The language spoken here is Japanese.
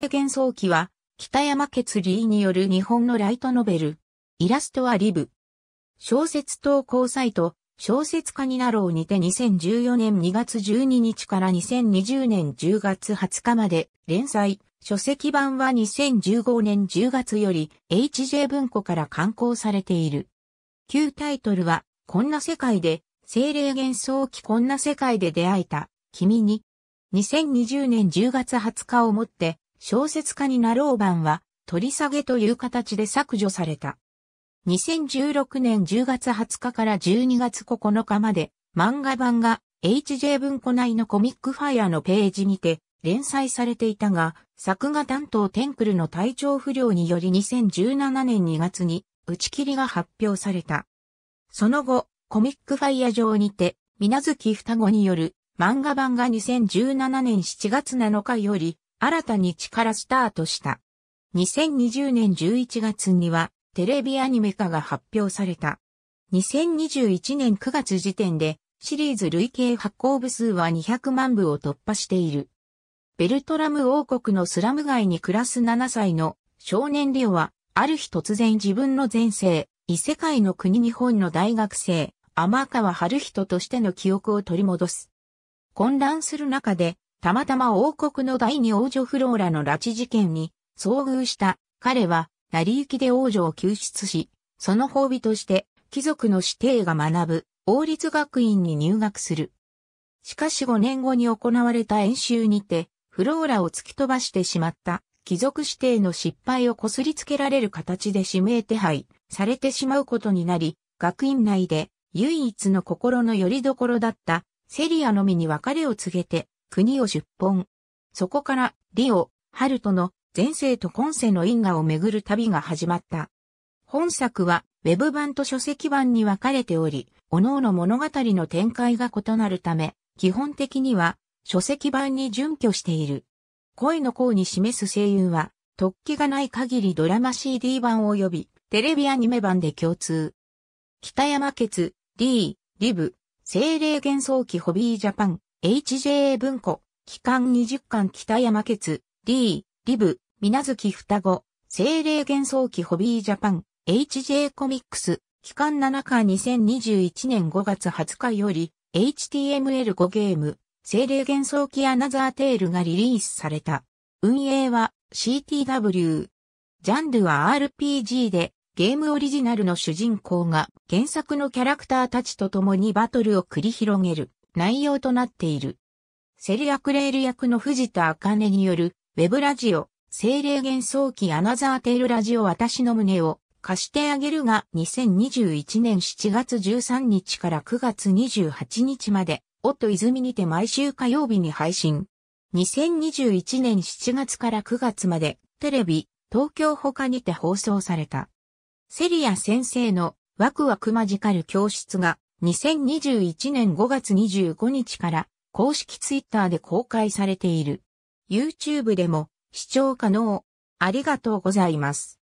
幻想記は、北山決理による日本のライトノベル。イラストはリブ。小説投稿サイト、小説家になろうにて2014年2月12日から2020年10月20日まで連載。書籍版は2015年10月より HJ 文庫から刊行されている。旧タイトルは、こんな世界で、精霊幻想記こんな世界で出会えた、君に。2020年10月20日をもって、小説家になろう版は取り下げという形で削除された。2016年10月20日から12月9日まで漫画版が HJ 文庫内のコミックファイアのページにて連載されていたが、作画担当テンクルの体調不良により2017年2月に打ち切りが発表された。その後、コミックファイア上にて、水無月双子による漫画版が2017年7月7日より新たに力スタートした。2020年11月にはテレビアニメ化が発表された。2021年9月時点でシリーズ累計発行部数は200万部を突破している。ベルトラム王国のスラム街に暮らす7歳の少年リオはある日突然自分の前世、異世界の国日本の大学生、天川春人としての記憶を取り戻す。混乱する中でたまたま王国の第二王女フローラの拉致事件に遭遇した彼は、成り行きで王女を救出し、その褒美として貴族の子弟が学ぶ王立学院に入学する。しかし5年後に行われた演習にて、フローラを突き飛ばしてしまった貴族指定の失敗をこすりつけられる形で指名手配されてしまうことになり、学院内で唯一の心の拠り所だったセリアのみに別れを告げて国を出奔。そこから、リオ、ハルトの前世と今世の因果をめぐる旅が始まった。本作は、ウェブ版と書籍版に分かれており、各々物語の展開が異なるため、基本的には、書籍版に準拠している。声の項に示す声優は、突起がない限りドラマ CD 版及び、テレビアニメ版で共通。北山ツ、D、リブ、精霊幻想記ホビージャパン、HJA 文庫、期間20巻北山決、D、リブ、みなずき双子、精霊幻想記ホビージャパン、HJ コミックス、期間7巻2021年5月20日より、HTML5 ゲーム、精霊幻想記アナザーテールがリリースされた。運営は CTW。ジャンルは RPG で、ゲームオリジナルの主人公が原作のキャラクターたちと共にバトルを繰り広げる。内容となっている。セリアクレール役の藤田茜による、ウェブラジオ、精霊幻想記アナザーテールラジオ私の胸を貸してあげるが2021年7月13日から9月28日まで、夫泉にて毎週火曜日に配信。2021年7月から9月まで、テレビ、東京他にて放送された。セリア先生のワクワクマジカル教室が2021年5月25日から公式ツイッターで公開されている。YouTube でも視聴可能。ありがとうございます。